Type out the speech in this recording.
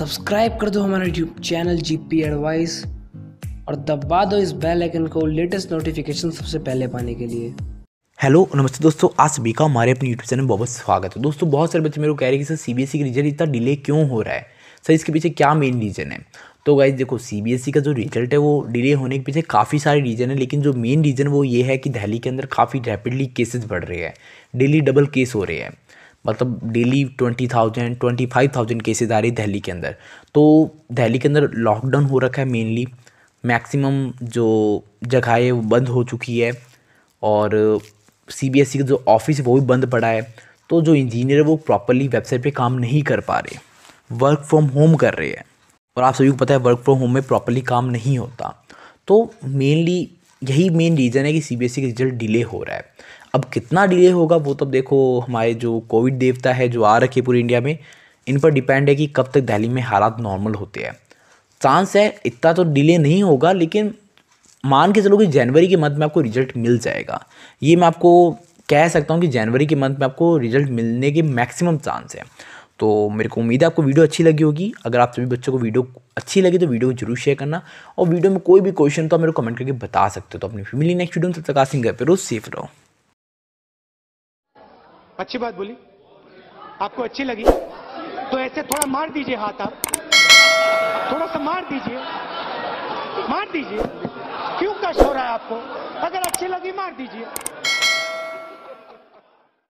subscribe कर दो हमारा YouTube channel G P advice और दबा दो इस बेल आइकन को लेटेस्ट नोटिफिकेशन सबसे पहले पाने के लिए हेलो नमस्ते दोस्तों आज सभी का हमारे अपने यूट्यूब चैनल में बहुत स्वागत है दोस्तों बहुत सारे बच्चे मेरे को कह रहे हैं कि सर सीबीएसई e का रिजल्ट इतना डिले क्यों हो रहा है सर इसके पीछे क्या मेन रीज़न है तो गाइज देखो सीबीएसई e का जो रिजल्ट है वो डिले होने के पीछे काफ़ी सारे रीज़न है लेकिन जो मेन रीज़न वो ये है कि दिल्ली के अंदर काफ़ी रैपिडली केसेस बढ़ रहे हैं डेली डबल केस हो रहे हैं मतलब daily twenty thousand twenty five thousand cases आ रही दिल्ली के अंदर तो दिल्ली के अंदर लॉकडाउन हो रखा है मेनली मैक्सिमम जो जगह है वो बंद हो चुकी है और सी बी एस ई का जो ऑफिस है वो भी बंद पड़ा है तो जो इंजीनियर है वो प्रॉपरली वेबसाइट पे काम नहीं कर पा रहे वर्क फ्रॉम होम कर रहे हैं और आप सभी को पता है वर्क फ्रॉम होम में प्रॉपरली काम नहीं होता तो मेनली यही मेन रीज़न है कि सी बी एस ई का रिज़ल्ट डिले हो रहा है अब कितना डिले होगा वो तब तो देखो हमारे जो कोविड देवता है जो आ रखे पूरे इंडिया में इन पर डिपेंड है कि कब तक दिल्ली में हालात नॉर्मल होते हैं चांस है इतना तो डिले नहीं होगा लेकिन मान के चलो कि जनवरी के मंथ में आपको रिजल्ट मिल जाएगा ये मैं आपको कह सकता हूँ कि जनवरी के मंथ में आपको रिजल्ट मिलने के मैक्सिमम चांस है तो मेरे को उम्मीद है आपको वीडियो अच्छी लगी होगी अगर आप सभी बच्चों को वीडियो अच्छी लगी तो वीडियो जरूर शेयर करना और वीडियो में कोई भी क्वेश्चन तो आप मेरे कमेंट करके बता सकते हो तो अपनी फैमिली नेक्स्ट वीडियो में तब तक आसिंग घर पे रोज सेफ रहो अच्छी बात बोली आपको अच्छी लगी तो ऐसे थोड़ा मार दीजिए हाथ आप थोड़ा सा मार दीजिए मार दीजिए क्यों कष्ट हो रहा है आपको अगर अच्छी लगी मार दीजिए